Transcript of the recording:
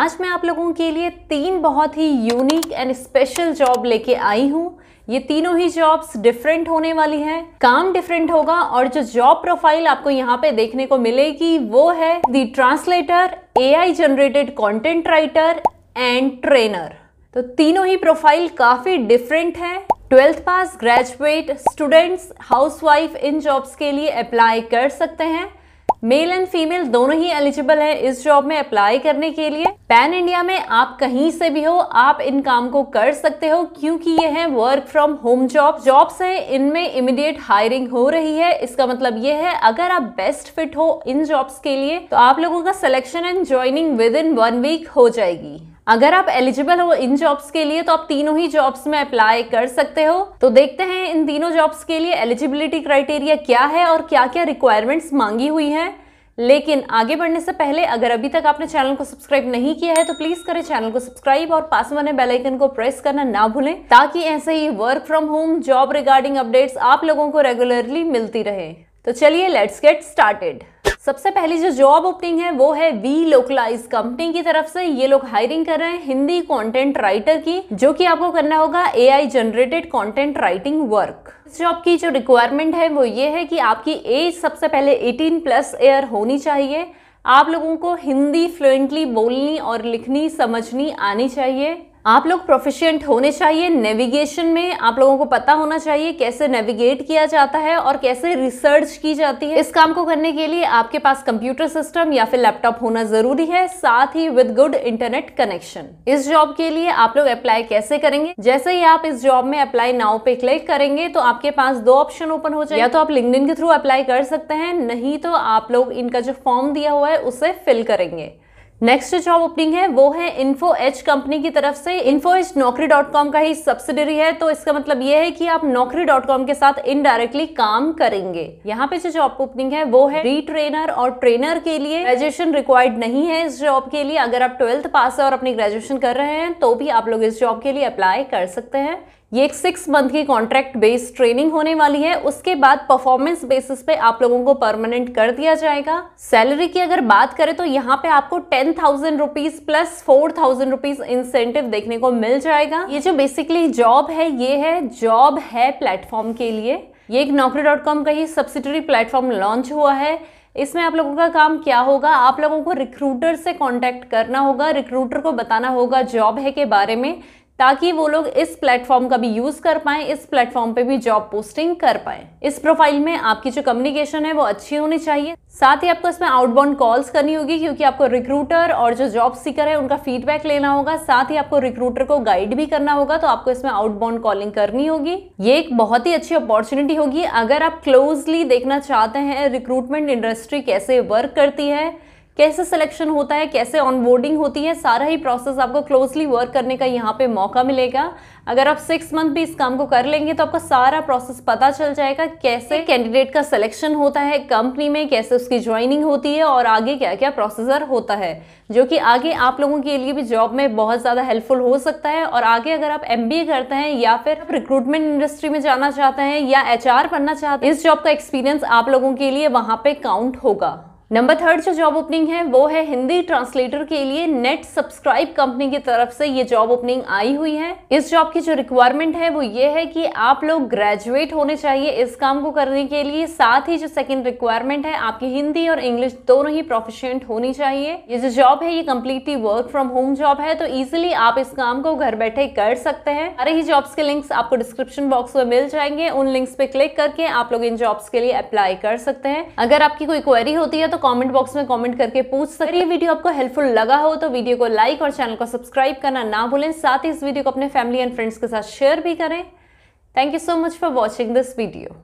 आज मैं आप लोगों के लिए तीन बहुत ही यूनिक एंड स्पेशल जॉब लेके आई हूँ ये तीनों ही जॉब्स डिफरेंट होने वाली हैं काम डिफरेंट होगा और जो जॉब प्रोफाइल आपको यहाँ पे देखने को मिलेगी वो है the translator A I generated content writer and trainer तो तीनों ही प्रोफाइल काफ़ी डिफरेंट है twelfth pass graduate students housewife इन जॉब्स के लिए अप्लाई कर सकते हैं मेल एंड फीमेल दोनों ही एलिजिबल है इस जॉब में अप्लाई करने के लिए पैन इंडिया में आप कहीं से भी हो आप इन काम को कर सकते हो क्योंकि ये है work from home job jobs हैं इनमें इमिडिएट हायरिंग हो रही है इसका मतलब ये है अगर आप बेस्ट फिट हो इन जॉब्स के लिए तो आप लोगों का selection and joining within one week हो जाएगी अगर आप एलिजिबल हो इन जॉब्स के लिए तो आप तीनों ही जॉब्स में अप्लाई कर सकते हो तो देखते हैं इन तीनों जॉब्स के लिए एलिजिबिलिटी क्राइटेरिया क्या है और क्या क्या रिक्वायरमेंट्स मांगी हुई हैं लेकिन आगे बढ़ने से पहले अगर अभी तक आपने चैनल को सब्सक्राइब नहीं किया है तो प्लीज करें चैनल को सब्सक्राइब और पास बने बेल आइकन को प्रेस करना ना भूलें ताकि ऐसे ही work from home job regarding updates आप लोगों को रेगुलरली मिलती रहे तो चलिए लेट्स गेट स्टार्टेड सबसे पहली जो जॉब ओपनिंग है वो है वी लोकलाइज कंपनी की तरफ से ये लोग हायरिंग कर रहे हैं हिंदी कंटेंट राइटर की जो कि आपको करना होगा AI generated content writing work इस जॉब की जो रिक्वायरमेंट है वो ये है कि आपकी एज सबसे पहले 18 प्लस एयर होनी चाहिए आप लोगों को हिंदी फ्लुएंटली बोलनी और लिखनी समझनी आनी चाहिए आप लोग प्रोफिशिएंट होने चाहिए नेविगेशन में आप लोगों को पता होना चाहिए कैसे नेविगेट किया जाता है और कैसे रिसर्च की जाती है इस काम को करने के लिए आपके पास कंप्यूटर सिस्टम या फिर लैपटॉप होना जरूरी है साथ ही विद गुड इंटरनेट कनेक्शन इस जॉब के लिए आप लोग अप्लाई कैसे करेंगे जैसे ही आप इस जॉब में अप्लाई नाउ पे क्लिक करेंगे तो आपके पास दो ऑप्शन ओपन हो जाए या तो आप लिंक के थ्रू अप्लाई कर सकते हैं नहीं तो आप लोग इनका जो फॉर्म दिया हुआ है उसे फिल करेंगे नेक्स्ट जॉब ओपनिंग है वो है इन्फो एच कंपनी की तरफ से Info Edge Naukri dot com का ही सब्सिडरी है तो इसका मतलब ये है कि आप नौकरी डॉट कॉम के साथ इनडायरेक्टली काम करेंगे यहाँ पे जो जॉब ओपनिंग है वो है री ट्रेनर और ट्रेनर के लिए ग्रेजुएशन रिक्वायर्ड नहीं है इस जॉब के लिए अगर आप ट्वेल्थ पास है और अपनी ग्रेजुएशन कर रहे हैं तो भी आप लोग इस जॉब के लिए अप्लाई कर सकते हैं ये एक सिक्स मंथ की कॉन्ट्रैक्ट बेस्ड ट्रेनिंग होने वाली है उसके बाद परफॉर्मेंस बेसिस पे आप लोगों को परमानेंट कर दिया जाएगा सैलरी की अगर बात करें तो यहाँ पे आपको ten thousand rupees plus four thousand rupees incentive देखने को मिल जाएगा ये जो बेसिकली जॉब है ये है जॉब है प्लेटफॉर्म के लिए ये एक नौकरी डॉट कॉम का ही सब्सिडरी प्लेटफॉर्म लॉन्च हुआ है इसमें आप लोगों का काम क्या होगा आप लोगों को रिक्रूटर से कांटेक्ट करना होगा रिक्रूटर को बताना होगा जॉब है के बारे में ताकि वो लोग इस प्लेटफॉर्म का भी यूज़ कर पाए इस प्लेटफॉर्म पे भी जॉब पोस्टिंग कर पाए इस प्रोफाइल में आपकी जो कम्युनिकेशन है वो अच्छी होनी चाहिए साथ ही आपको इसमें आउटबाउंड कॉल्स करनी होगी क्योंकि आपको रिक्रूटर और जो जॉब सीकर है उनका फीडबैक लेना होगा साथ ही आपको रिक्रूटर को गाइड भी करना होगा तो आपको इसमें आउटबाउंड कॉलिंग करनी होगी ये एक बहुत ही अच्छी अपॉर्चुनिटी होगी अगर आप क्लोजली देखना चाहते हैं रिक्रूटमेंट इंडस्ट्री कैसे वर्क करती है कैसे सिलेक्शन होता है कैसे ऑनबोर्डिंग होती है सारा ही प्रोसेस आपको क्लोजली वर्क करने का यहाँ पे मौका मिलेगा अगर आप सिक्स मंथ भी इस काम को कर लेंगे तो आपका सारा प्रोसेस पता चल जाएगा कैसे कैंडिडेट का सिलेक्शन होता है कंपनी में कैसे उसकी ज्वाइनिंग होती है और आगे क्या क्या प्रोसेसर होता है जो कि आगे आप लोगों के लिए भी जॉब में बहुत ज़्यादा हेल्पफुल हो सकता है और आगे अगर आप एम करते हैं या फिर आप रिक्रूटमेंट इंडस्ट्री में जाना चाहते हैं या एच पढ़ना चाहते हैं इस जॉब का एक्सपीरियंस आप लोगों के लिए वहाँ पर काउंट होगा नंबर थर्ड जो जॉब ओपनिंग है वो है हिंदी ट्रांसलेटर के लिए नेट सब्सक्राइब कंपनी की तरफ से ये जॉब ओपनिंग आई हुई है इस जॉब की जो रिक्वायरमेंट है वो ये है कि आप लोग ग्रेजुएट होने चाहिए इस काम को करने के लिए साथ ही जो सेकंड रिक्वायरमेंट है आपकी हिंदी और इंग्लिश दोनों ही प्रोफिशियंट होनी चाहिए ये जो जॉब है ये completely work from home job है तो इजिली आप इस काम को घर बैठे कर सकते हैं अरे ही जॉब्स के लिंक्स आपको डिस्क्रिप्शन बॉक्स में मिल जाएंगे उन लिंक्स पे क्लिक करके आप लोग इन जॉब्स के लिए अप्लाई कर सकते हैं अगर आपकी कोई क्वेरी होती है तो कमेंट बॉक्स में कमेंट करके पूछ सकते ये वीडियो आपको हेल्पफुल लगा हो तो वीडियो को लाइक और चैनल को सब्सक्राइब करना ना भूलें साथ ही इस वीडियो को अपने फैमिली एंड फ्रेंड्स के साथ शेयर भी करें thank you so much for watching this video